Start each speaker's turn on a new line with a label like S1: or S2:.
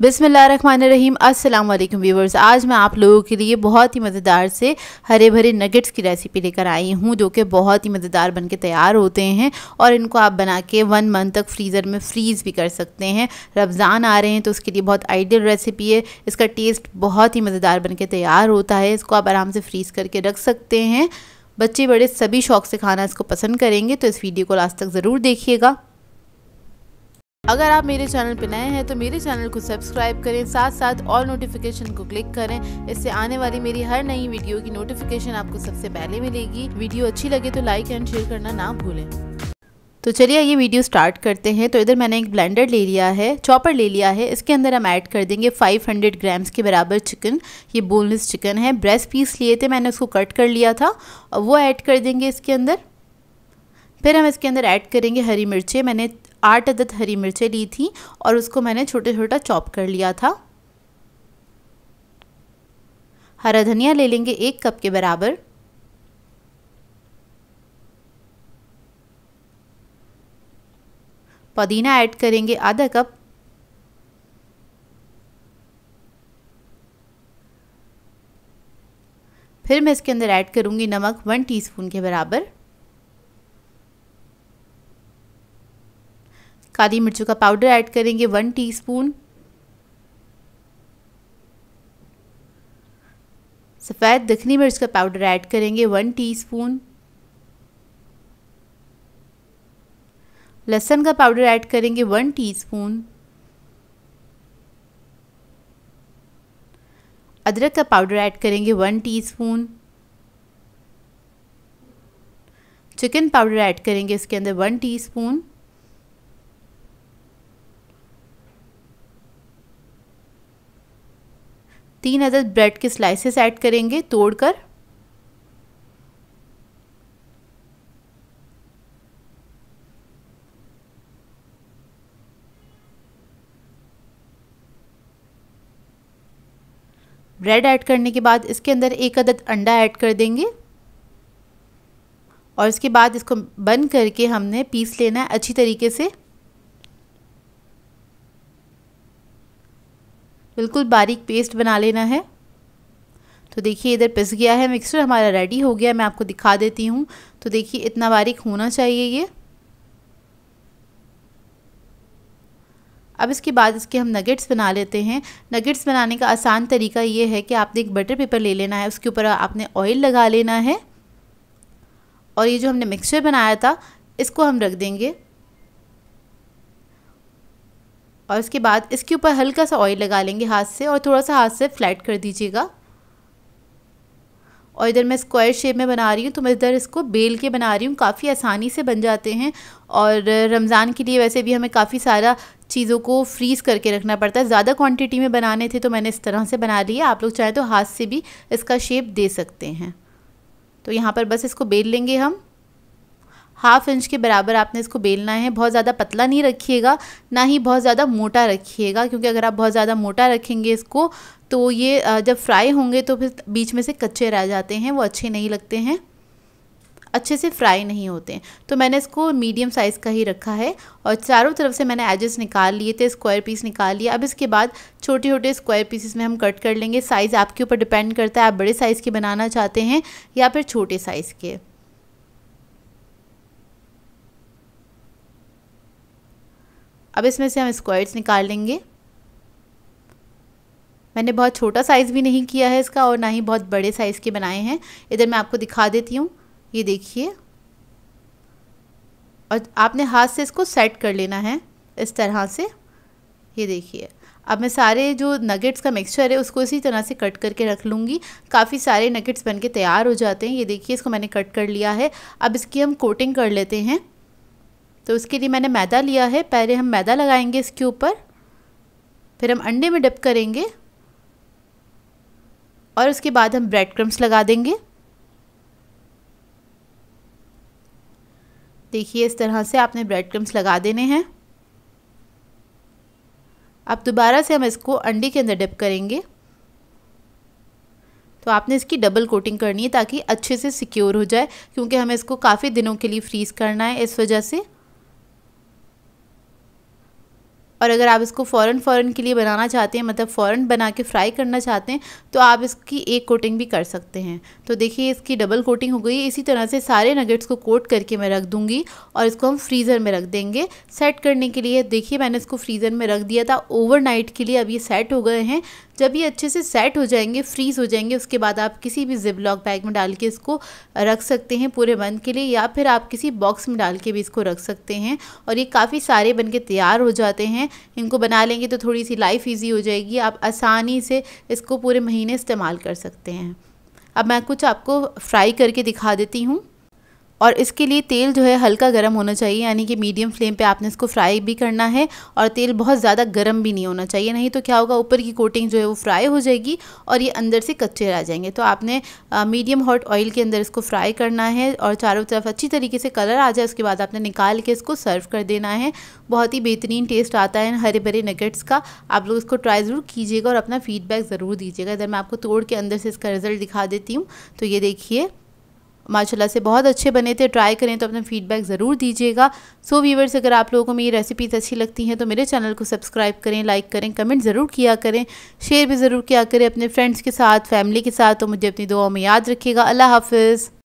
S1: बिसमीम अस्सलाम वालेकुम व्यूवर्स आज मैं आप लोगों के लिए बहुत ही मज़ेदार से हरे भरे नगेट्स की रेसिपी लेकर आई हूँ जो कि बहुत ही मज़ेदार बनके तैयार होते हैं और इनको आप बना के वन मंथ तक फ्रीज़र में फ्रीज़ भी कर सकते हैं रमज़ान आ रहे हैं तो उसके लिए बहुत आइडियल रेसिपी है इसका टेस्ट बहुत ही मज़ेदार बन तैयार होता है इसको आप आराम से फ्रीज़ करके रख सकते हैं बच्चे बड़े सभी शौक से खाना इसको पसंद करेंगे तो इस वीडियो को लास्ट तक ज़रूर देखिएगा अगर आप मेरे चैनल पर नए हैं तो मेरे चैनल को सब्सक्राइब करें साथ साथ ऑल नोटिफिकेशन को क्लिक करें इससे आने वाली मेरी हर नई वीडियो की नोटिफिकेशन आपको सबसे पहले मिलेगी वीडियो अच्छी लगे तो लाइक एंड शेयर करना ना भूलें तो चलिए ये वीडियो स्टार्ट करते हैं तो इधर मैंने एक ब्लेंडर ले लिया है चॉपर ले लिया है इसके अंदर हम ऐड कर देंगे 500 ग्राम्स के बराबर चिकन ये बोनलेस चिकन है ब्रेस्ट पीस लिए थे मैंने उसको कट कर लिया था और वो ऐड कर देंगे इसके अंदर फिर हम इसके अंदर ऐड करेंगे हरी मिर्चें मैंने आठ अदद हरी मिर्चें ली थी और उसको मैंने छोटे छोटा चॉप कर लिया था हरा धनिया ले लेंगे एक कप के बराबर पुदीना ऐड करेंगे आधा कप फिर मैं इसके अंदर ऐड करूंगी नमक वन टीस्पून के बराबर काली मिर्चों का पाउडर ऐड करेंगे वन टीस्पून सफ़ेद दखनी मिर्च का पाउडर ऐड करेंगे वन टीस्पून लहसन का पाउडर ऐड करेंगे वन टीस्पून अदरक का पाउडर ऐड करेंगे one teaspoon chicken powder add करेंगे इसके अंदर वन टीस्पून तीन अदद ब्रेड के स्लाइसेस ऐड करेंगे तोड़कर ब्रेड ऐड करने के बाद इसके अंदर एक अदद अंडा ऐड कर देंगे और इसके बाद इसको बंद करके हमने पीस लेना है अच्छी तरीके से बिल्कुल बारीक पेस्ट बना लेना है तो देखिए इधर पिस गया है मिक्सचर हमारा रेडी हो गया मैं आपको दिखा देती हूँ तो देखिए इतना बारीक होना चाहिए ये अब इसके बाद इसके हम नगेट्स बना लेते हैं नगेट्स बनाने का आसान तरीका ये है कि आपने एक बटर पेपर ले लेना है उसके ऊपर आपने ऑयल लगा लेना है और ये जो हमने मिक्सचर बनाया था इसको हम रख देंगे और उसके बाद इसके ऊपर हल्का सा ऑयल लगा लेंगे हाथ से और थोड़ा सा हाथ से फ्लैट कर दीजिएगा और इधर मैं स्क्वायर शेप में बना रही हूँ तो मैं इधर इसको बेल के बना रही हूँ काफ़ी आसानी से बन जाते हैं और रमज़ान के लिए वैसे भी हमें काफ़ी सारा चीज़ों को फ्रीज़ करके रखना पड़ता है ज़्यादा क्वांटिटी में बनाने थे तो मैंने इस तरह से बना लिया आप लोग चाहें तो हाथ से भी इसका शेप दे सकते हैं तो यहाँ पर बस इसको बेल लेंगे हम हाफ इंच के बराबर आपने इसको बेलना है बहुत ज़्यादा पतला नहीं रखिएगा ना ही बहुत ज़्यादा मोटा रखिएगा क्योंकि अगर आप बहुत ज़्यादा मोटा रखेंगे इसको तो ये जब फ्राई होंगे तो फिर बीच में से कच्चे रह जाते हैं वो अच्छे नहीं लगते हैं अच्छे से फ्राई नहीं होते हैं तो मैंने इसको मीडियम साइज़ का ही रखा है और चारों तरफ से मैंने एजेस निकाल लिए थे स्क्वायर पीस निकाल लिए अब इसके बाद छोटे छोटे स्क्वायर पीसेस में हम कट कर लेंगे साइज़ आपके ऊपर डिपेंड करता है आप बड़े साइज़ के बनाना चाहते हैं या फिर छोटे साइज़ के अब इसमें से हम स्क्वायर्स निकाल लेंगे मैंने बहुत छोटा साइज़ भी नहीं किया है इसका और ना ही बहुत बड़े साइज़ के बनाए हैं इधर मैं आपको दिखा देती हूँ ये देखिए और आपने हाथ से इसको सेट कर लेना है इस तरह से ये देखिए अब मैं सारे जो नगेट्स का मिक्सचर है उसको इसी तरह से कट करके रख लूँगी काफ़ी सारे नगेट्स बन के तैयार हो जाते हैं ये देखिए इसको मैंने कट कर लिया है अब इसकी हम कोटिंग कर लेते हैं तो उसके लिए मैंने मैदा लिया है पहले हम मैदा लगाएंगे इसके ऊपर फिर हम अंडे में डिप करेंगे और उसके बाद हम ब्रेड क्रम्स लगा देंगे देखिए इस तरह से आपने ब्रेड क्रम्स लगा देने हैं अब दोबारा से हम इसको अंडे के अंदर डिप करेंगे तो आपने इसकी डबल कोटिंग करनी है ताकि अच्छे से सिक्योर हो जाए क्योंकि हमें इसको काफ़ी दिनों के लिए फ्रीज़ करना है इस वजह से और अगर आप इसको फ़ौरन फ़ौरन के लिए बनाना चाहते हैं मतलब फ़ौरन बना के फ्राई करना चाहते हैं तो आप इसकी एक कोटिंग भी कर सकते हैं तो देखिए इसकी डबल कोटिंग हो गई इसी तरह से सारे नगेट्स को कोट करके मैं रख दूँगी और इसको हम फ्रीज़र में रख देंगे सेट करने के लिए देखिए मैंने इसको फ्रीज़र में रख दिया था ओवर के लिए अब ये सेट हो गए हैं जब ये अच्छे से सेट हो जाएंगे फ्रीज़ हो जाएंगे उसके बाद आप किसी भी जिप लॉक बैग में डाल के इसको रख सकते हैं पूरे बंद के लिए या फिर आप किसी बॉक्स में डाल के भी इसको रख सकते हैं और ये काफ़ी सारे बन के तैयार हो जाते हैं हैं इनको बना लेंगे तो थोड़ी सी लाइफ ईजी हो जाएगी आप आसानी से इसको पूरे महीने इस्तेमाल कर सकते हैं अब मैं कुछ आपको फ्राई करके दिखा देती हूँ और इसके लिए तेल जो है हल्का गर्म होना चाहिए यानी कि मीडियम फ्लेम पे आपने इसको फ्राई भी करना है और तेल बहुत ज़्यादा गर्म भी नहीं होना चाहिए नहीं तो क्या होगा ऊपर की कोटिंग जो है वो फ्राई हो जाएगी और ये अंदर से कच्चे रह जाएंगे तो आपने मीडियम हॉट ऑयल के अंदर इसको फ्राई करना है और चारों तरफ अच्छी तरीके से कलर आ जाए उसके बाद आपने निकाल के इसको सर्व कर देना है बहुत ही बेहतरीन टेस्ट आता है हरे भरे नगेट्स का आप लोग इसको ट्राई ज़रूर कीजिएगा और अपना फीडबैक ज़रूर दीजिएगा इधर मैं आपको तोड़ के अंदर से इसका रिज़ल्ट दिखा देती हूँ तो ये देखिए माशाल्लाह से बहुत अच्छे बने थे ट्राई करें तो अपना फीडबैक ज़रूर दीजिएगा सो so, व्यूवर्स अगर आप लोगों को मेरी रेसिपीज़ अच्छी लगती हैं तो मेरे चैनल को सब्सक्राइब करें लाइक करें कमेंट ज़रूर किया करें शेयर भी ज़रूर किया करें अपने फ्रेंड्स के साथ फैमिली के साथ तो मुझे अपनी दुआ में याद रखिएगा अल्लाह हाफिज़